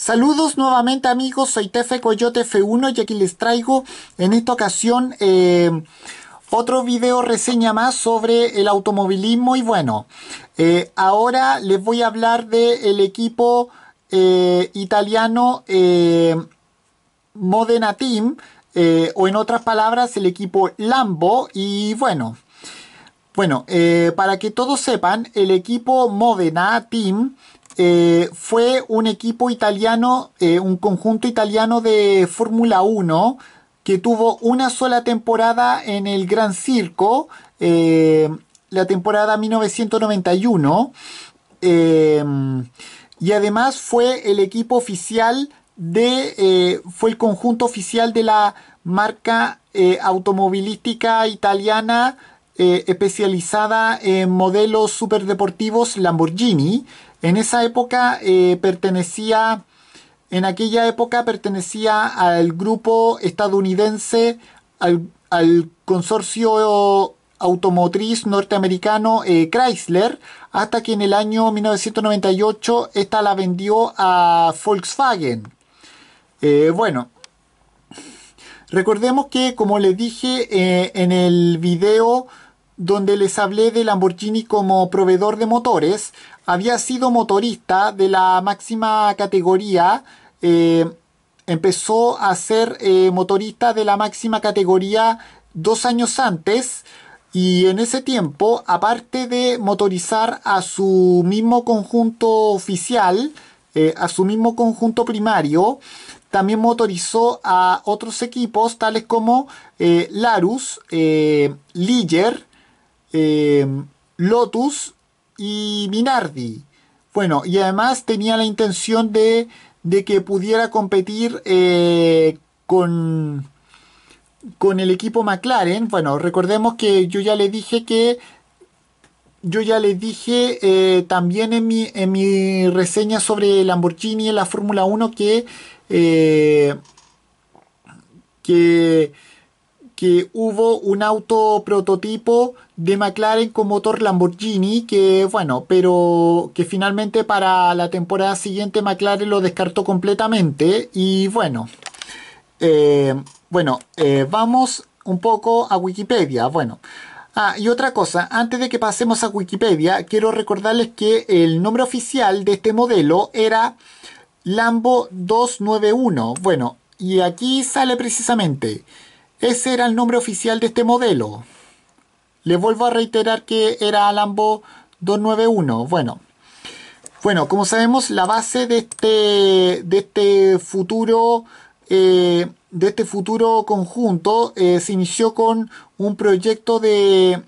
Saludos nuevamente amigos, soy Tefe Coyote F1 y aquí les traigo en esta ocasión eh, otro video reseña más sobre el automovilismo y bueno, eh, ahora les voy a hablar del el equipo eh, italiano Modena Team o en otras palabras el equipo Lambo y bueno, bueno para que todos sepan el equipo Modena Team eh, fue un equipo italiano, eh, un conjunto italiano de Fórmula 1 que tuvo una sola temporada en el Gran Circo, eh, la temporada 1991, y además fue el equipo oficial de, fue el conjunto oficial de la marca automovilística italiana especializada en modelos superdeportivos Lamborghini, en esa época eh, pertenecía, en aquella época pertenecía al grupo estadounidense, al, consorcio automotriz norteamericano eh, Chrysler, hasta que en el año 1998 esta la vendió a Volkswagen. Eh, bueno, recordemos que como les dije en el video donde les hablé de Lamborghini como proveedor de motores, había sido motorista de la máxima categoría, eh, empezó a ser eh, motorista de la máxima categoría dos años antes y en ese tiempo, aparte de motorizar a su mismo conjunto oficial, eh, a su mismo conjunto primario, también motorizó a otros equipos tales como Larus, Liger, Em, Lotus y Minardi. Bueno, y además tenía la intención de, que pudiera competir eh, con, con el equipo McLaren. Bueno, recordemos que yo ya le dije que yo ya les dije eh, también en mi, reseña sobre Lamborghini en la Fórmula 1 que, eh, que que hubo un auto prototipo de McLaren con motor Lamborghini, que bueno, pero que finalmente para la temporada siguiente McLaren lo descartó completamente. Y bueno, eh, bueno, eh, vamos un poco a Wikipedia. Bueno. Ah, y otra cosa, antes de que pasemos a Wikipedia, quiero recordarles que el nombre oficial de este modelo era Lambo 291. Bueno, y aquí sale precisamente ese era el nombre oficial de este modelo. Le vuelvo a reiterar que era Alambo 291. Bueno, bueno, como sabemos, la base de este, de este futuro... Eh, de este futuro conjunto eh, se inició con un proyecto de,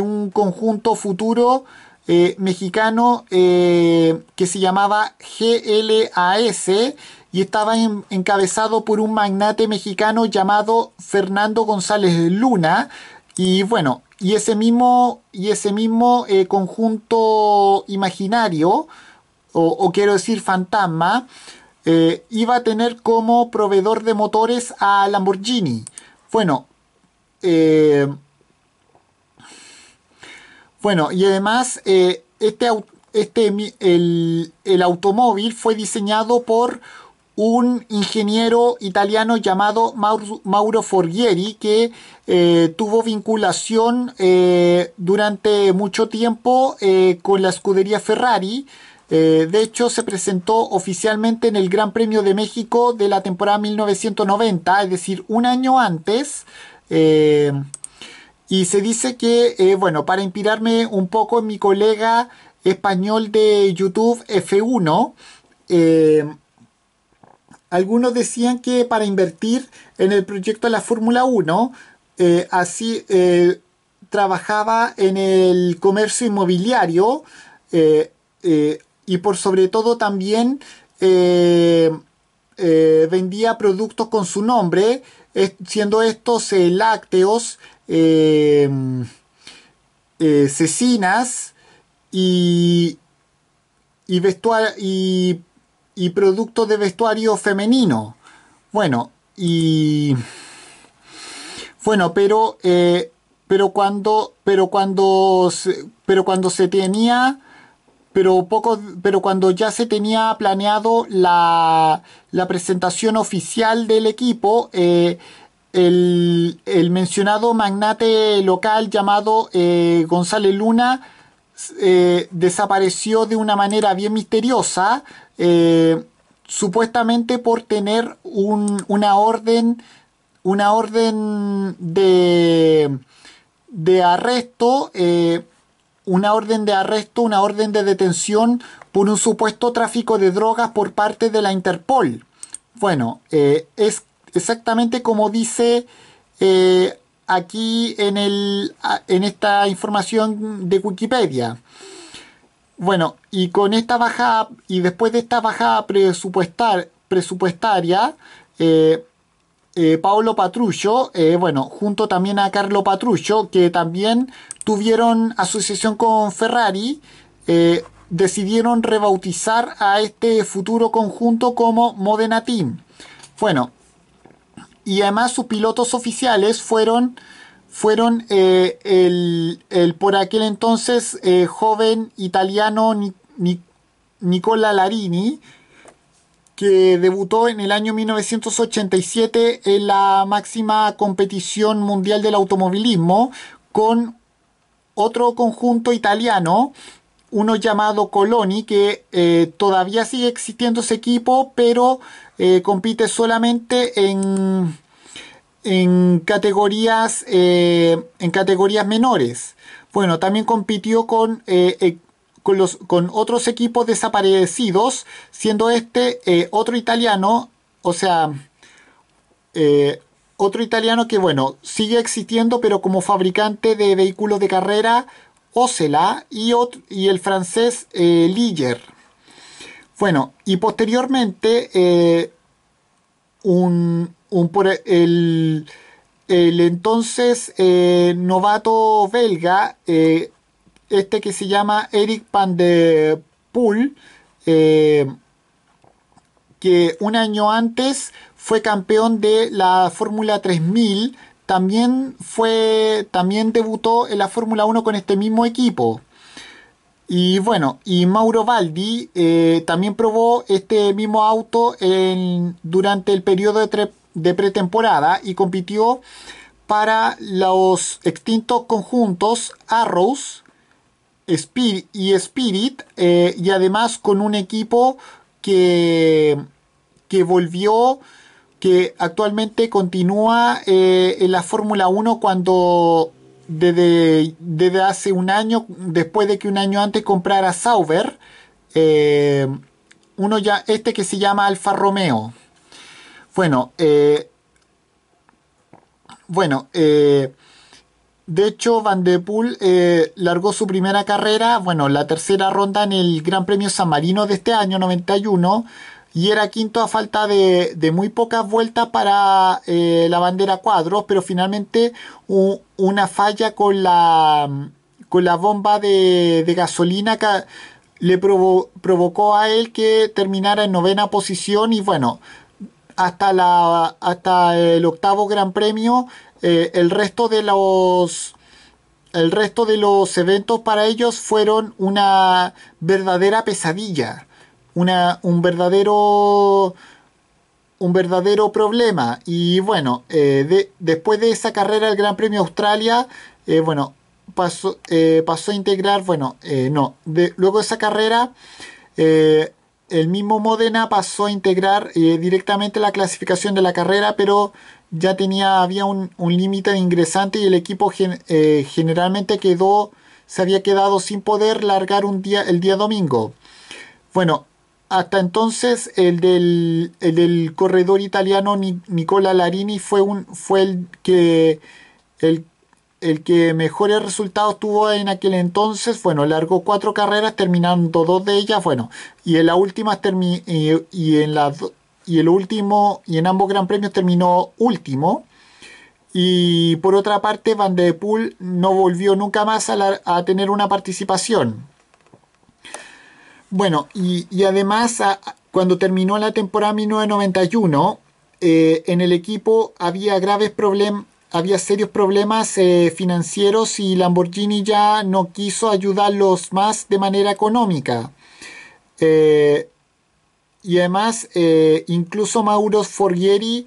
un conjunto futuro eh, mexicano que se llamaba GLAS y estaba encabezado por un magnate mexicano llamado Fernando González Luna. Y bueno, y ese mismo, y ese mismo eh, conjunto imaginario, o, quiero decir fantasma, eh, iba a tener como proveedor de motores a Lamborghini. Bueno, eh, bueno, y además este, este, el, el automóvil fue diseñado por un ingeniero italiano llamado Mauro, Forgieri que eh, tuvo vinculación eh, durante mucho tiempo eh, con la escudería Ferrari. de hecho, se presentó oficialmente en el Gran Premio de México de la temporada 1990, es decir, un año antes. y se dice que, bueno, para inspirarme un poco en mi colega español de YouTube F1, algunos decían que para invertir en el proyecto de la Fórmula 1, eh, así eh, trabajaba en el comercio inmobiliario eh, y por sobre todo también vendía productos con su nombre, siendo estos lácteos, cecinas y, y, y y producto de vestuario femenino. Bueno, y... Bueno, pero, eh, pero cuando, pero cuando, pero cuando se tenía, pero poco, pero cuando ya se tenía planeado la, la presentación oficial del equipo, eh, el, el, mencionado magnate local llamado eh, González Luna eh, desapareció de una manera bien misteriosa, eh, supuestamente por tener una orden, una orden de, de arresto, eh, una orden de arresto, una orden de detención por un supuesto tráfico de drogas por parte de la Interpol. Bueno, es exactamente como dice eh, aquí en, el, en esta información de Wikipedia. Bueno, y con esta bajada, y después de esta bajada presupuestaria, eh, eh, Paolo Patrullo, eh, bueno, junto también a Carlo Patrullo, que también tuvieron asociación con Ferrari, eh, decidieron rebautizar a este futuro conjunto como Modena Team. Bueno, y además sus pilotos oficiales fueron, fueron eh, el, por aquel entonces eh, joven italiano Nicola Larini, que debutó en el año 1987 en la máxima competición mundial del automovilismo con otro conjunto italiano, uno llamado Coloni, que eh, todavía sigue existiendo ese equipo, pero eh, compite solamente en, categorías, eh, en categorías menores. Bueno, también compitió eh, con, los, con otros equipos desaparecidos, siendo este otro italiano, o sea, otro italiano que, bueno, sigue existiendo, pero como fabricante de vehículos de carrera, Ocela, y, y el francés Liger. Bueno, y posteriormente eh, un, el, entonces eh, novato belga, eh, este que se llama Eric Van de Poel, que un año antes fue campeón de la Fórmula 3000, también, fue, también debutó en la Fórmula 1 con este mismo equipo. Y bueno, y Mauro Baldi eh, también probó este mismo auto durante el periodo de, pretemporada y compitió para los extintos conjuntos Arrows y Spirit eh, y además con un equipo que, que volvió, que actualmente continúa eh, en la Fórmula 1 cuando desde, hace un año, después de que un año antes comprara Sauber, eh, uno ya, este que se llama Alfa Romeo. Bueno, eh, bueno, eh, de hecho Van de Poel largó su primera carrera, bueno, la tercera ronda en el Gran Premio San Marino de este año 91, y era quinto a falta de, muy pocas vueltas para eh, la bandera cuadros, pero finalmente una falla con la, con la bomba de, gasolina le provocó a él que terminara en novena posición y bueno, hasta, la, hasta el octavo Gran Premio, eh, el resto de los... El resto de los eventos para ellos fueron una verdadera pesadilla una, un verdadero un verdadero problema y bueno eh, después de esa carrera el Gran Premio Australia eh, bueno pasó, eh, pasó a integrar bueno no de, luego de esa carrera el mismo Modena pasó a integrar directamente la clasificación de la carrera, pero ya tenía, había un, límite ingresante y el equipo generalmente quedó, se había quedado sin poder largar un día, el día domingo. Bueno, hasta entonces el del, corredor italiano Nicola Larini fue, un, fue el, que, el, que mejores resultados tuvo en aquel entonces. Bueno, largó cuatro carreras, terminando dos de ellas. Bueno, y en la última y, en y el último y en ambos Gran Premios terminó último. Y por otra parte, Van de Poel no volvió nunca más a, a tener una participación. Bueno, y, además, cuando terminó la temporada 1991, eh, en el equipo había graves problemas. Había serios problemas eh, financieros y Lamborghini ya no quiso ayudarlos más de manera económica. Eh, y además, incluso Mauro Forghieri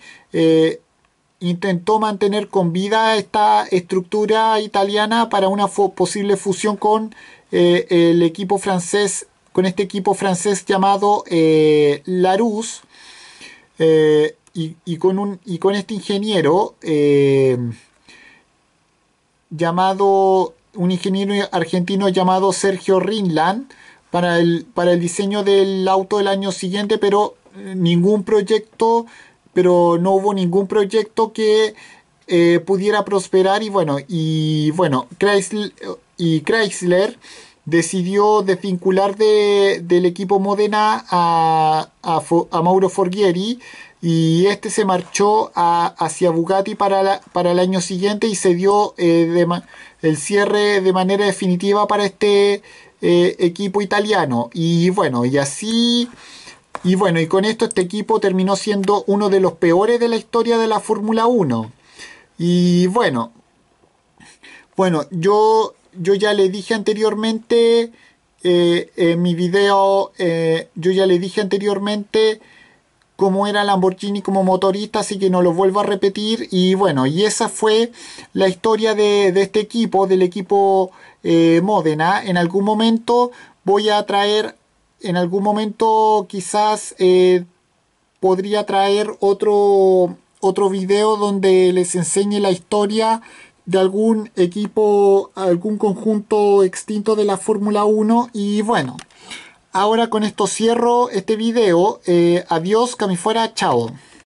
intentó mantener con vida esta estructura italiana para una posible fusión con el equipo francés con este equipo francés llamado eh, eh y, con un, y con este ingeniero eh, llamado, un ingeniero argentino llamado Sergio Rinland para el, para el diseño del auto del año siguiente, pero eh, ningún proyecto, pero no hubo ningún proyecto que pudiera prosperar y bueno, y bueno, Chrysler, y Chrysler decidió desvincular de, del equipo Modena a, a, Mauro Forghieri y este se marchó hacia Bugatti para, para, el año siguiente y se dio eh, el cierre de manera definitiva para este eh, equipo italiano. Y bueno, y así... Y bueno, y con esto este equipo terminó siendo uno de los peores de la historia de la Fórmula 1. Y bueno, bueno, yo yo ya le dije anteriormente, eh, en mi video, eh, yo ya le dije anteriormente cómo era Lamborghini como motorista, así que no lo vuelvo a repetir. Y bueno, y esa fue la historia de, este equipo, del equipo Modena. Eh, Módena. En algún momento voy a traer, en algún momento quizás podría traer otro, otro video donde les enseñe la historia de algún equipo, algún conjunto extinto de la Fórmula 1 y bueno, ahora con esto cierro este video, eh, adiós, que chao.